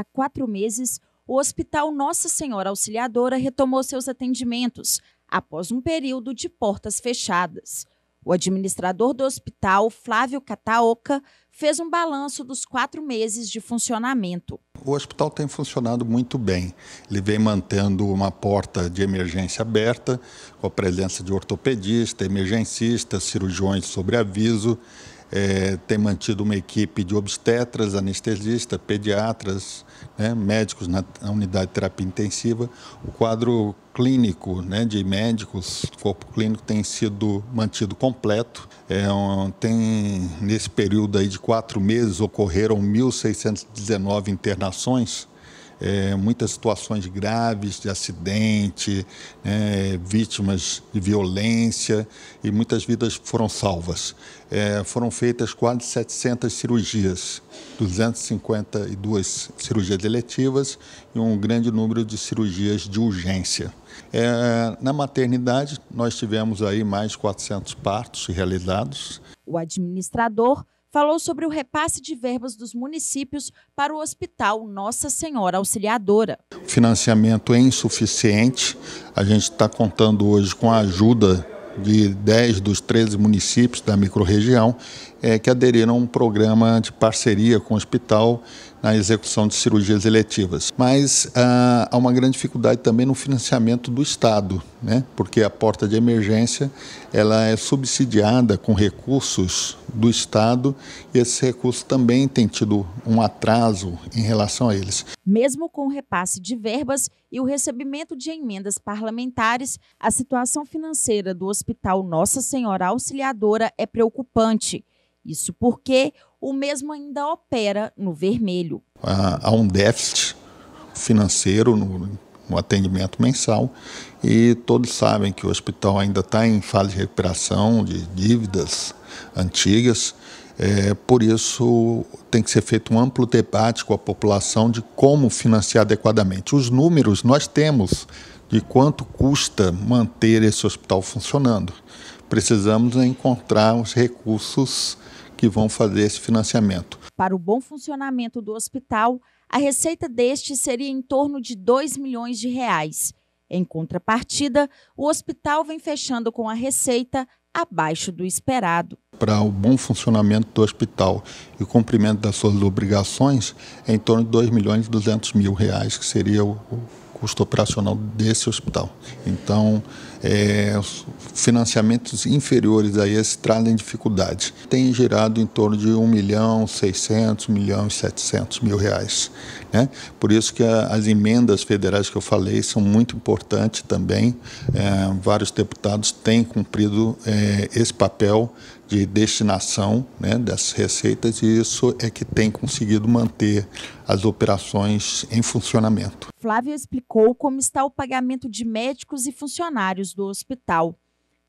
há quatro meses, o Hospital Nossa Senhora Auxiliadora retomou seus atendimentos após um período de portas fechadas. O administrador do hospital, Flávio Cataoca, fez um balanço dos quatro meses de funcionamento. O hospital tem funcionado muito bem. Ele vem mantendo uma porta de emergência aberta, com a presença de ortopedista, emergencista, cirurgiões sobre aviso é, tem mantido uma equipe de obstetras, anestesistas, pediatras, né, médicos na, na unidade de terapia intensiva. O quadro clínico né, de médicos, corpo clínico tem sido mantido completo. É, tem nesse período aí de quatro meses ocorreram 1.619 internações é, muitas situações graves de acidente, é, vítimas de violência e muitas vidas foram salvas. É, foram feitas quase 700 cirurgias, 252 cirurgias eletivas e um grande número de cirurgias de urgência. É, na maternidade, nós tivemos aí mais de 400 partos realizados. O administrador falou sobre o repasse de verbas dos municípios para o Hospital Nossa Senhora Auxiliadora. O Financiamento é insuficiente. A gente está contando hoje com a ajuda de 10 dos 13 municípios da microrregião é, que aderiram a um programa de parceria com o hospital na execução de cirurgias eletivas. Mas ah, há uma grande dificuldade também no financiamento do Estado, né? porque a porta de emergência ela é subsidiada com recursos do Estado e esse recurso também tem tido um atraso em relação a eles. Mesmo com o repasse de verbas e o recebimento de emendas parlamentares, a situação financeira do Hospital Nossa Senhora Auxiliadora é preocupante. Isso porque o mesmo ainda opera no vermelho. Há um déficit financeiro no, no atendimento mensal e todos sabem que o hospital ainda está em fase de recuperação de dívidas antigas. É, por isso, tem que ser feito um amplo debate com a população de como financiar adequadamente. Os números nós temos de quanto custa manter esse hospital funcionando. Precisamos encontrar os recursos que vão fazer esse financiamento. Para o bom funcionamento do hospital, a receita deste seria em torno de 2 milhões de reais. Em contrapartida, o hospital vem fechando com a receita abaixo do esperado. Para o bom funcionamento do hospital e cumprimento das suas obrigações é em torno de 2 milhões e 200 mil reais, que seria o, custo operacional desse hospital. Então, é, financiamentos inferiores a esse trazem dificuldades. Tem gerado em torno de 1 milhão, 600, 1 milhão e 700 mil reais. Né? Por isso que a, as emendas federais que eu falei são muito importantes também. É, vários deputados têm cumprido é, esse papel de destinação né, dessas receitas e isso é que tem conseguido manter as operações em funcionamento. Flávio explicou como está o pagamento de médicos e funcionários do hospital.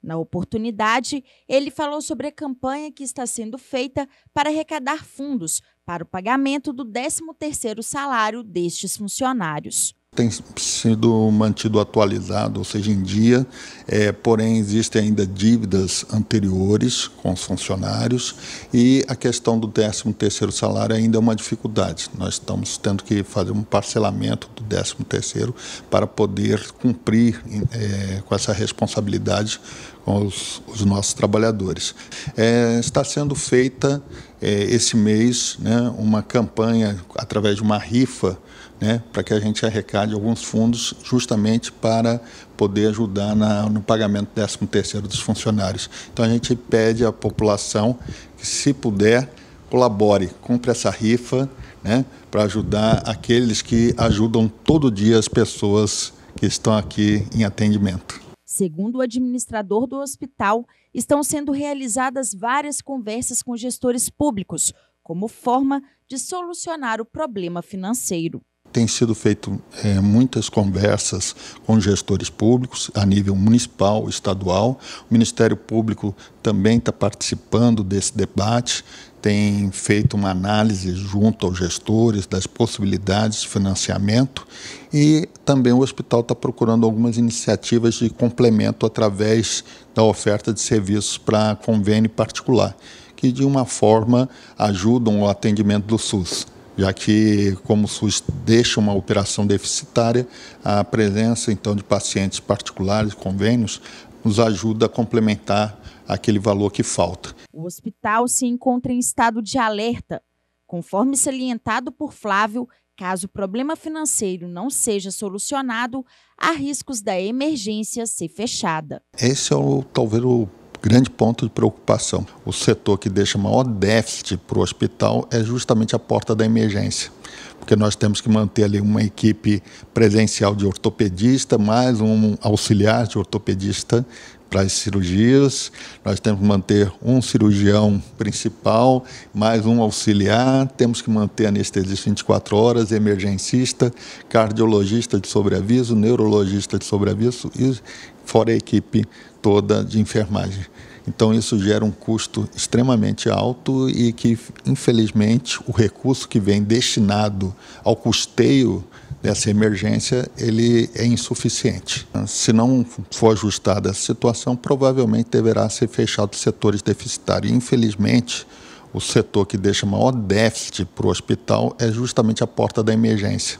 Na oportunidade, ele falou sobre a campanha que está sendo feita para arrecadar fundos para o pagamento do 13º salário destes funcionários tem sido mantido atualizado, ou seja, em dia, é, porém existem ainda dívidas anteriores com os funcionários e a questão do 13 terceiro salário ainda é uma dificuldade. Nós estamos tendo que fazer um parcelamento do 13 terceiro para poder cumprir é, com essa responsabilidade com os, os nossos trabalhadores. É, está sendo feita é, esse mês né, uma campanha através de uma rifa né, para que a gente arrecade alguns fundos justamente para poder ajudar na, no pagamento 13 terceiro dos funcionários. Então a gente pede à população que, se puder, colabore, compre essa rifa, né, para ajudar aqueles que ajudam todo dia as pessoas que estão aqui em atendimento. Segundo o administrador do hospital, estão sendo realizadas várias conversas com gestores públicos como forma de solucionar o problema financeiro tem sido feito é, muitas conversas com gestores públicos a nível municipal, estadual. O Ministério Público também está participando desse debate, tem feito uma análise junto aos gestores das possibilidades de financiamento e também o hospital está procurando algumas iniciativas de complemento através da oferta de serviços para convênio particular, que de uma forma ajudam o atendimento do SUS já que, como o SUS deixa uma operação deficitária, a presença então de pacientes particulares, convênios, nos ajuda a complementar aquele valor que falta. O hospital se encontra em estado de alerta. Conforme salientado por Flávio, caso o problema financeiro não seja solucionado, há riscos da emergência ser fechada. Esse é o, talvez o grande ponto de preocupação. O setor que deixa maior déficit para o hospital é justamente a porta da emergência porque nós temos que manter ali uma equipe presencial de ortopedista, mais um auxiliar de ortopedista para as cirurgias. Nós temos que manter um cirurgião principal, mais um auxiliar, temos que manter anestesista 24 horas, emergencista, cardiologista de sobreaviso, neurologista de sobreaviso fora a equipe toda de enfermagem. Então isso gera um custo extremamente alto e que, infelizmente, o recurso que vem destinado ao custeio dessa emergência ele é insuficiente. Se não for ajustada essa situação, provavelmente deverá ser fechado setores deficitários. Infelizmente, o setor que deixa maior déficit para o hospital é justamente a porta da emergência.